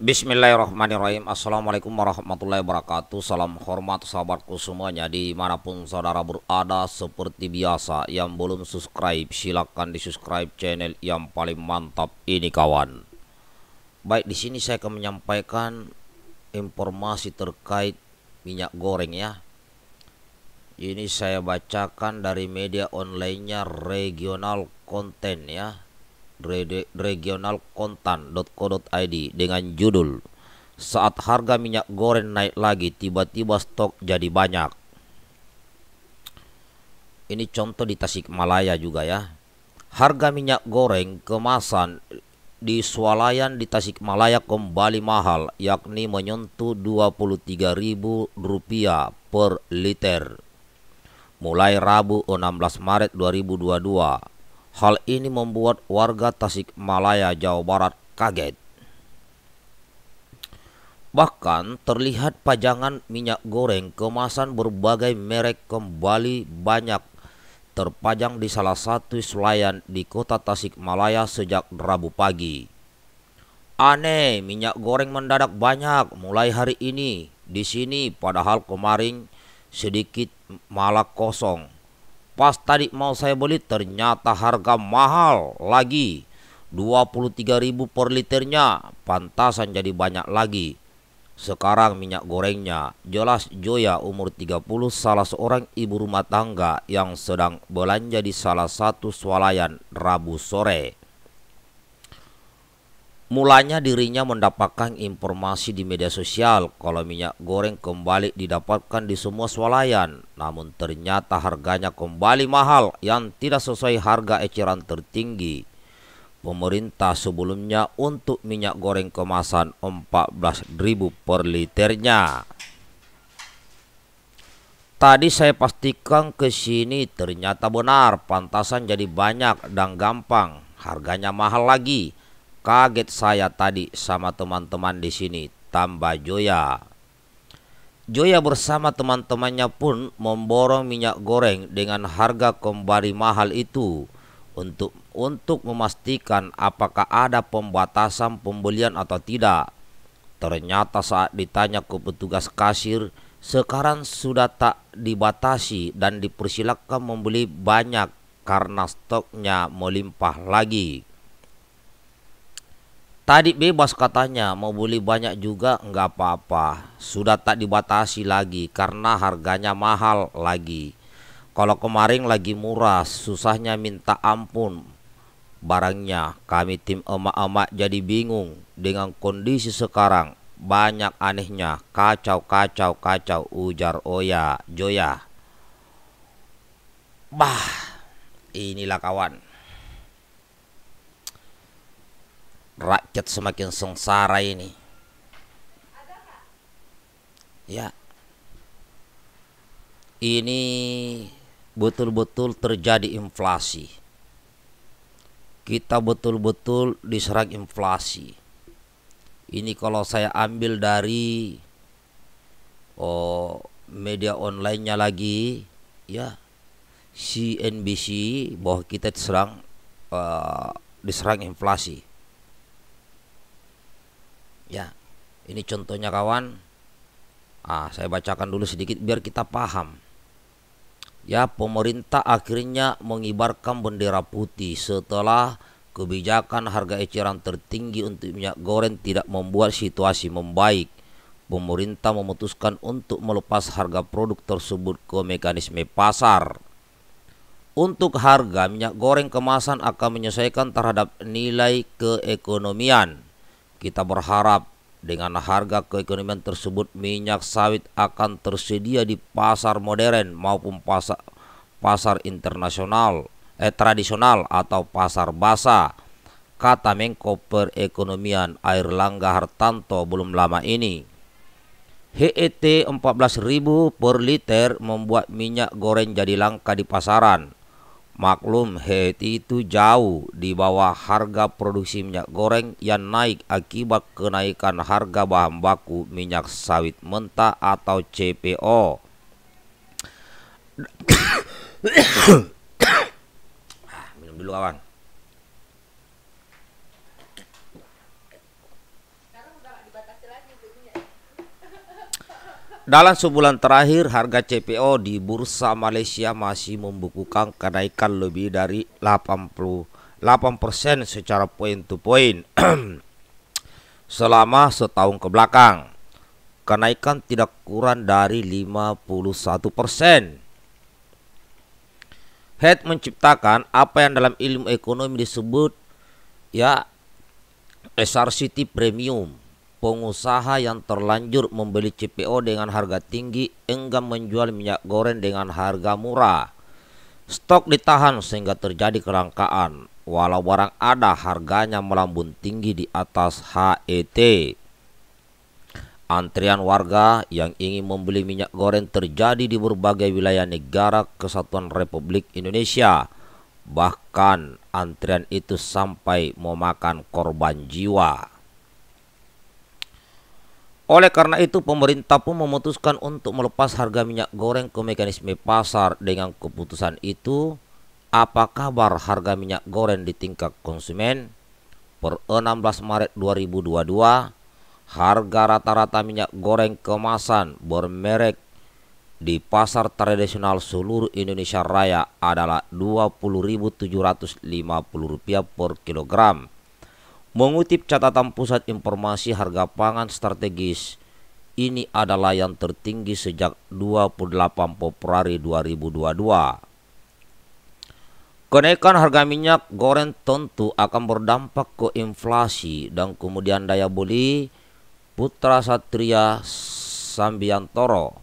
Bismillahirrahmanirrahim Assalamualaikum warahmatullahi wabarakatuh Salam hormat sahabatku semuanya Dimanapun saudara berada Seperti biasa Yang belum subscribe Silahkan di subscribe channel yang paling mantap ini kawan Baik di sini saya akan menyampaikan Informasi terkait Minyak goreng ya Ini saya bacakan dari media onlinenya Regional konten ya regionalkontan.co.id dengan judul Saat harga minyak goreng naik lagi tiba-tiba stok jadi banyak. Ini contoh di Tasikmalaya juga ya. Harga minyak goreng kemasan di swalayan di Tasikmalaya kembali mahal yakni menyentuh Rp23.000 per liter. Mulai Rabu 16 Maret 2022 Hal ini membuat warga Tasik Malaya Jawa Barat kaget. Bahkan terlihat pajangan minyak goreng kemasan berbagai merek kembali banyak terpajang di salah satu selayan di kota Tasik Malaya sejak Rabu pagi. Aneh, minyak goreng mendadak banyak mulai hari ini di sini padahal kemarin sedikit malah kosong. Pas tadi mau saya beli ternyata harga mahal lagi. ribu per liternya, pantasan jadi banyak lagi. Sekarang minyak gorengnya, jelas Joya umur 30 salah seorang ibu rumah tangga yang sedang belanja di salah satu swalayan Rabu sore. Mulanya dirinya mendapatkan informasi di media sosial kalau minyak goreng kembali didapatkan di semua swalayan. Namun ternyata harganya kembali mahal yang tidak sesuai harga eceran tertinggi. Pemerintah sebelumnya untuk minyak goreng kemasan 14.000 per liternya. Tadi saya pastikan ke sini ternyata benar pantasan jadi banyak dan gampang. Harganya mahal lagi Kaget saya tadi sama teman-teman di sini, tambah Joya. Joya bersama teman-temannya pun memborong minyak goreng dengan harga kembali mahal itu untuk untuk memastikan apakah ada pembatasan pembelian atau tidak. Ternyata saat ditanya ke petugas kasir, sekarang sudah tak dibatasi dan dipersilakan membeli banyak karena stoknya melimpah lagi. Tadi bebas katanya mau beli banyak juga enggak apa-apa. Sudah tak dibatasi lagi karena harganya mahal lagi. Kalau kemarin lagi murah, susahnya minta ampun. Barangnya kami tim emak-emak jadi bingung dengan kondisi sekarang. Banyak anehnya, kacau kacau kacau ujar Oya Joya. Bah, inilah kawan. rakyat semakin sengsara ini. Ya. Ini betul-betul terjadi inflasi. Kita betul-betul diserang inflasi. Ini kalau saya ambil dari oh media online-nya lagi ya CNBC bahwa kita diserang uh, diserang inflasi ya ini contohnya kawan ah saya bacakan dulu sedikit biar kita paham ya pemerintah akhirnya mengibarkan bendera putih setelah kebijakan harga eceran tertinggi untuk minyak goreng tidak membuat situasi membaik pemerintah memutuskan untuk melepas harga produk tersebut ke mekanisme pasar. Untuk harga minyak goreng kemasan akan menyesuaikan terhadap nilai keekonomian. Kita berharap dengan harga keekonomian tersebut minyak sawit akan tersedia di pasar modern maupun pasar pasar internasional eh tradisional atau pasar basah kata Menko Perekonomian Air Langga Hartanto belum lama ini. HET 14.000 per liter membuat minyak goreng jadi langka di pasaran. Maklum Haiti itu jauh di bawah harga produksi minyak goreng yang naik akibat kenaikan harga bahan baku minyak sawit mentah atau CPO. Ah, minum dulu kawan. Dalam sebulan terakhir harga CPO di bursa Malaysia masih membukukan kenaikan lebih dari 88% secara point to point selama setahun ke belakang. Kenaikan tidak kurang dari 51%. Head menciptakan apa yang dalam ilmu ekonomi disebut ya SRCT premium Pengusaha yang terlanjur membeli CPO dengan harga tinggi enggan menjual minyak goreng dengan harga murah. Stok ditahan sehingga terjadi kerangkaan. walau barang ada harganya melambung tinggi di atas HET. Antrian warga yang ingin membeli minyak goreng terjadi di berbagai wilayah negara kesatuan Republik Indonesia. Bahkan antrian itu sampai memakan korban jiwa. Oleh karena itu pemerintah pun memutuskan untuk melepas harga minyak goreng ke mekanisme pasar dengan keputusan itu apa kabar harga minyak goreng di tingkat konsumen per 16 Maret 2022 harga rata-rata minyak goreng kemasan bermerek di pasar tradisional seluruh Indonesia Raya adalah Rp20.750 per kilogram Mengutip catatan Pusat Informasi Harga Pangan Strategis, ini adalah yang tertinggi sejak 28 Februari 2022. Kenaikan harga minyak goreng tentu akan berdampak ke inflasi dan kemudian daya beli Putra Satria Sambiantoro.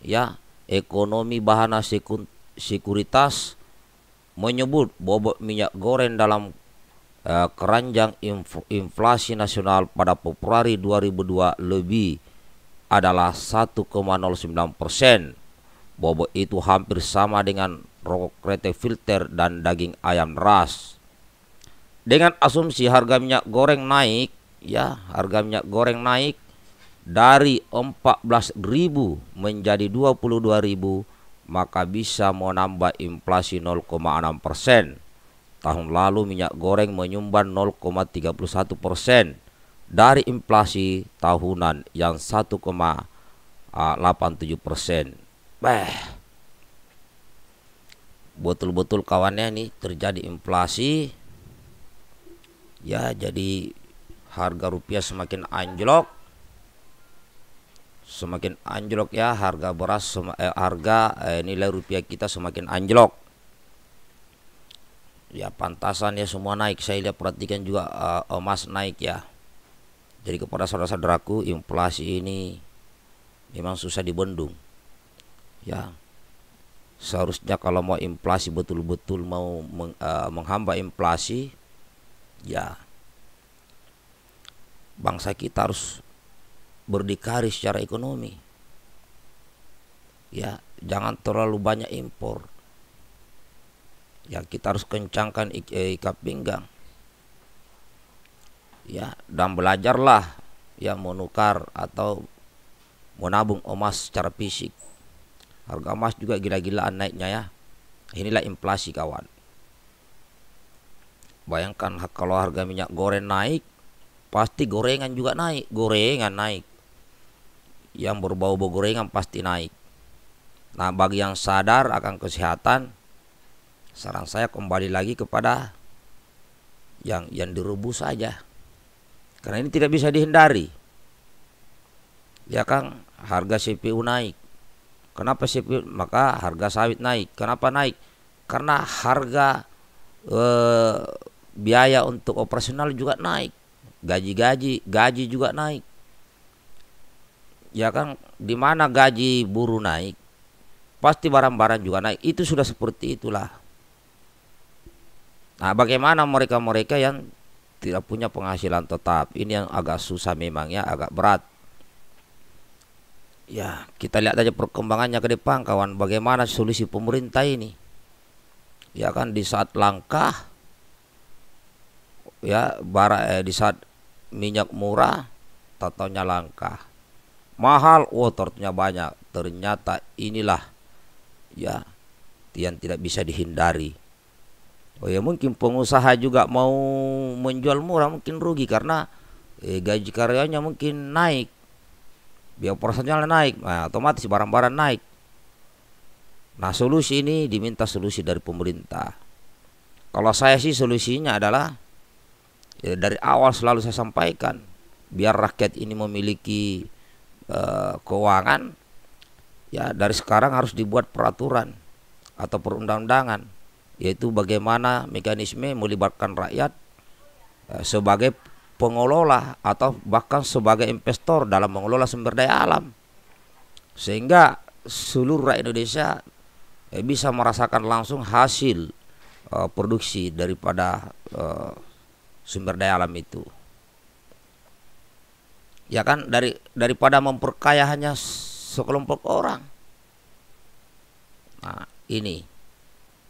Ya, ekonomi bahana sekuritas menyebut bobot minyak goreng dalam Eh, keranjang inflasi nasional pada Februari 2002 lebih adalah 1,09 persen. Bobo itu hampir sama dengan rokok rete filter dan daging ayam ras. Dengan asumsi harga minyak goreng naik, ya harga minyak goreng naik dari 14.000 menjadi 22.000 maka bisa menambah inflasi 0,6 persen. Tahun lalu minyak goreng menyumbang 0,31 persen dari inflasi tahunan yang 1,87 persen. Beh, betul-betul kawannya nih terjadi inflasi. Ya, jadi harga rupiah semakin anjlok. Semakin anjlok ya harga beras, eh, harga eh, nilai rupiah kita semakin anjlok ya pantasan ya semua naik saya lihat perhatikan juga uh, emas naik ya jadi kepada saudara-saudaraku inflasi ini memang susah dibendung ya seharusnya kalau mau inflasi betul-betul mau meng, uh, menghamba inflasi ya bangsa kita harus berdikari secara ekonomi ya jangan terlalu banyak impor ya kita harus kencangkan ik eh, ikat pinggang ya dan belajarlah ya menukar atau menabung emas secara fisik harga emas juga gila-gilaan naiknya ya inilah inflasi kawan bayangkan kalau harga minyak goreng naik pasti gorengan juga naik gorengan naik yang berbau-bau gorengan pasti naik nah bagi yang sadar akan kesehatan saran saya kembali lagi kepada yang yang direbus saja karena ini tidak bisa dihindari ya Kang harga CPU naik kenapa CPU maka harga sawit naik kenapa naik karena harga eh, biaya untuk operasional juga naik gaji-gaji gaji juga naik ya kan di mana gaji buruh naik pasti barang-barang juga naik itu sudah seperti itulah Nah, bagaimana mereka-mereka yang tidak punya penghasilan tetap? Ini yang agak susah memangnya agak berat. Ya, kita lihat aja perkembangannya ke depan kawan, bagaimana solusi pemerintah ini. Ya kan di saat langkah ya bara eh, di saat minyak murah tatonya langkah. Mahal, oh banyak. Ternyata inilah ya yang tidak bisa dihindari Oh ya mungkin pengusaha juga mau menjual murah mungkin rugi karena eh, gaji karyanya mungkin naik. Biaya operasionalnya naik, nah, otomatis barang-barang naik. Nah, solusi ini diminta solusi dari pemerintah. Kalau saya sih solusinya adalah ya, dari awal selalu saya sampaikan biar rakyat ini memiliki eh, keuangan ya dari sekarang harus dibuat peraturan atau perundang-undangan yaitu bagaimana mekanisme melibatkan rakyat eh, sebagai pengelola atau bahkan sebagai investor dalam mengelola sumber daya alam sehingga seluruh rakyat Indonesia eh, bisa merasakan langsung hasil eh, produksi daripada sumber daya alam itu ya kan dari daripada memperkaya hanya sekelompok orang nah ini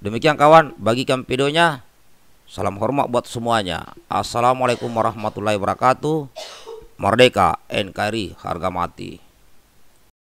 Demikian kawan, bagikan videonya. Salam hormat buat semuanya. Assalamualaikum warahmatullahi wabarakatuh. Merdeka NKRI harga mati.